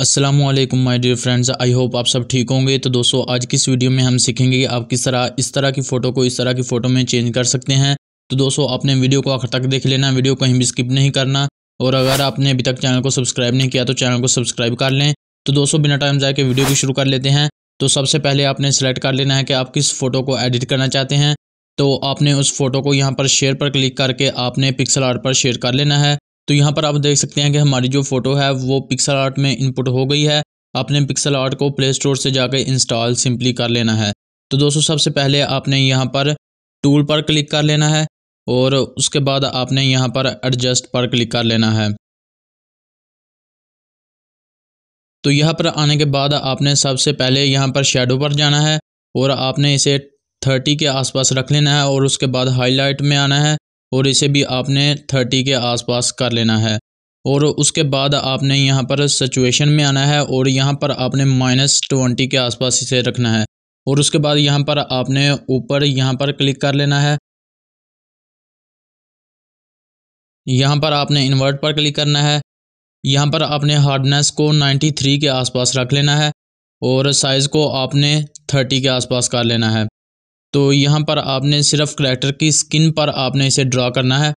Aslam my dear friends I hope आप सब ठीक होंगे तो दोस्तों आज की इस वीडियो में हम सीखेंगे कि आप किस तरह इस तरह की फ़ोटो को इस तरह की फ़ोटो में चेंज कर सकते हैं तो दोस्तों आपने वीडियो को आखिर तक देख लेना वीडियो कहीं भी स्किप नहीं करना और अगर आपने अभी तक चैनल को सब्सक्राइब नहीं किया तो चैनल को सब्सक्राइब कर लें तो दोस्तों बिना टाइम जाए के वीडियो भी शुरू कर लेते हैं तो सबसे पहले आपने सेलेक्ट कर लेना है कि आप किस फ़ोटो को एडिट करना चाहते हैं तो आपने उस फ़ोटो को यहाँ पर शेयर पर क्लिक करके आपने पिक्सल आर्ट पर शेयर कर लेना है तो यहाँ पर आप देख सकते हैं कि हमारी जो फ़ोटो है वो पिक्सल आर्ट में इनपुट हो गई है आपने पिक्सल आर्ट को प्ले स्टोर से जाकर इंस्टॉल सिंपली कर लेना है तो दोस्तों सबसे पहले आपने यहाँ पर टूल पर क्लिक कर लेना है और उसके बाद आपने यहाँ पर एडजस्ट पर क्लिक कर लेना है तो यहाँ पर आने के बाद आपने सबसे पहले यहाँ पर शेडो पर जाना है और आपने इसे थर्टी के आसपास रख लेना है और उसके बाद हाईलाइट में आना है और इसे भी आपने थर्टी के आसपास कर लेना है और उसके बाद आपने यहाँ पर सिचुएशन में आना है और यहाँ पर आपने माइनस ट्वेंटी के आसपास इसे रखना है और उसके बाद यहाँ पर आपने ऊपर यहाँ पर क्लिक कर लेना है यहाँ पर आपने इन्वर्ट पर क्लिक करना है यहाँ पर आपने हार्डनेस को 93 के आसपास रख लेना है और साइज़ को आपने 30 के आसपास कर लेना है तो यहाँ पर आपने सिर्फ करेक्टर की स्किन पर आपने इसे ड्रा करना है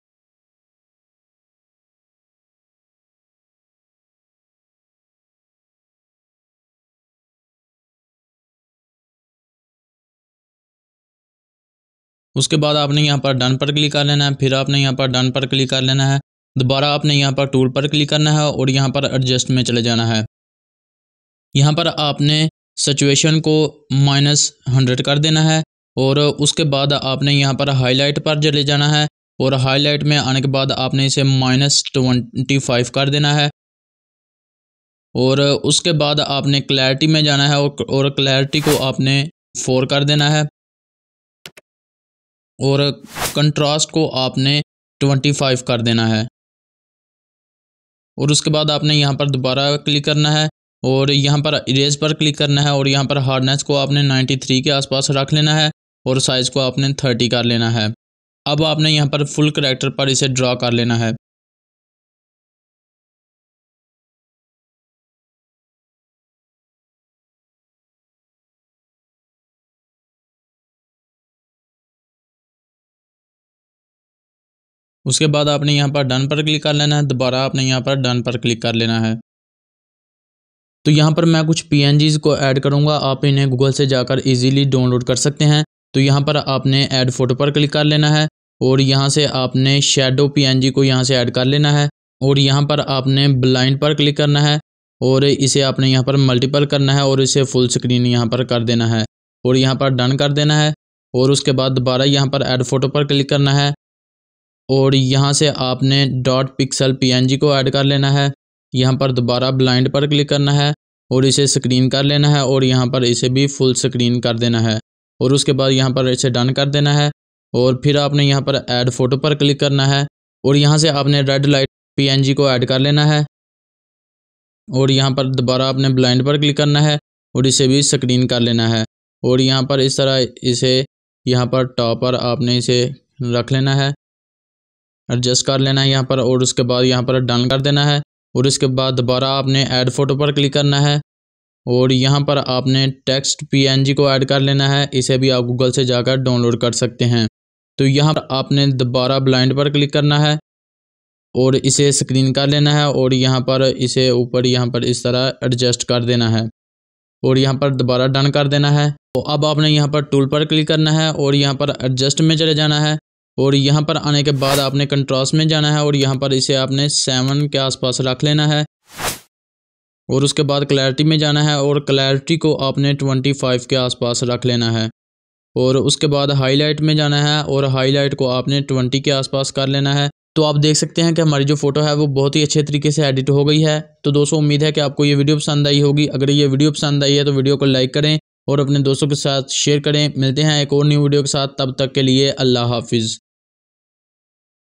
उसके बाद आपने यहाँ पर डन पर क्लिक कर लेना है फिर आपने यहाँ पर डन पर क्लिक कर लेना है दोबारा आपने यहाँ पर टूल पर क्लिक करना है और यहाँ पर एडजस्ट में चले जाना है यहाँ पर आपने सिचुएशन को माइनस हंड्रेड कर देना है और उसके बाद आपने यहाँ पर हाईलाइट पर चले जाना है और हाईलाइट में आने के बाद आपने इसे माइनस ट्वेंटी फाइव कर देना है और उसके बाद आपने क्लैरिटी में जाना है और क्लैरिटी को आपने फोर कर देना है और कंट्रास्ट को आपने ट्वेंटी फाइव कर देना है और उसके बाद आपने यहाँ पर दोबारा क्लिक करना है और यहाँ पर इरेज पर क्लिक करना है और यहाँ पर हार्डनेस को आपने 93 के आसपास रख लेना है और साइज़ को आपने थर्टी कर लेना है अब आपने यहाँ पर फुल करेक्टर पर इसे ड्रा कर लेना है उसके बाद आपने यहाँ पर डन पर क्लिक कर लेना है दोबारा आपने यहाँ पर डन पर क्लिक कर लेना है तो यहाँ पर मैं कुछ पी को ऐड करूँगा आप इन्हें गूगल से जाकर इजीली डाउनलोड कर सकते हैं तो यहाँ पर आपने ऐड फोटो पर क्लिक कर लेना है और यहाँ से आपने शेडो पीएनजी को यहाँ से ऐड कर लेना है और यहाँ पर आपने ब्लाइंड पर क्लिक करना है और इसे आपने यहाँ पर मल्टीपल करना है और इसे फुल स्क्रीन यहाँ पर कर देना है और यहाँ पर डन कर देना है और उसके बाद दोबारा यहाँ पर ऐड फोटो पर क्लिक करना है और यहाँ से आपने डॉट पिक्सल पीएनजी को ऐड कर लेना है यहाँ पर दोबारा ब्लाइंड पर क्लिक करना है और इसे स्क्रीन कर लेना है और यहाँ पर इसे भी फुल स्क्रीन कर देना है और उसके बाद यहाँ पर इसे डन कर देना है और फिर आपने यहाँ पर ऐड फ़ोटो पर क्लिक करना है और यहाँ से आपने रेड लाइट पीएनजी को ऐड कर लेना है और यहाँ पर दोबारा आपने ब्लाइंड पर क्लिक करना है और इसे भी स्क्रीन कर लेना है और यहाँ पर इस तरह इसे यहाँ पर टॉप पर आपने इसे रख लेना है एडजस्ट कर लेना है यहाँ पर और उसके बाद यहाँ पर डन कर देना है और इसके बाद दोबारा आपने ऐड फ़ोटो पर क्लिक करना है और यहाँ पर आपने टेक्स्ट पी को ऐड कर लेना है इसे भी आप गूगल से जाकर डाउनलोड कर सकते हैं तो यहाँ पर आपने दोबारा ब्लाइंड पर क्लिक करना है और इसे स्क्रीन कर लेना है और यहाँ पर इसे ऊपर यहाँ पर इस तरह एडजस्ट कर देना है और यहाँ पर दोबारा डन कर देना है तो अब आपने यहाँ पर टूल पर क्लिक करना है और यहाँ पर एडजस्ट में चले जाना है और यहाँ पर आने के बाद आपने कंट्रास्ट में जाना है और यहाँ पर इसे आपने सेवन के आसपास रख लेना है और उसके बाद क्लैरिटी में जाना है और क्लैरिटी को आपने 25 के आसपास रख लेना है और उसके बाद हाईलाइट में जाना है और हाईलाइट को आपने 20 के आसपास कर लेना है तो आप देख सकते हैं कि हमारी जो फोटो है वो बहुत ही अच्छे तरीके से एडिट हो गई है तो दोस्तों उम्मीद है कि आपको ये वीडियो पसंद आई होगी अगर ये वीडियो पसंद आई है तो वीडियो को लाइक करें और अपने दोस्तों के साथ शेयर करें मिलते हैं एक और न्यू वीडियो के साथ तब तक के लिए अल्लाह हाफिज़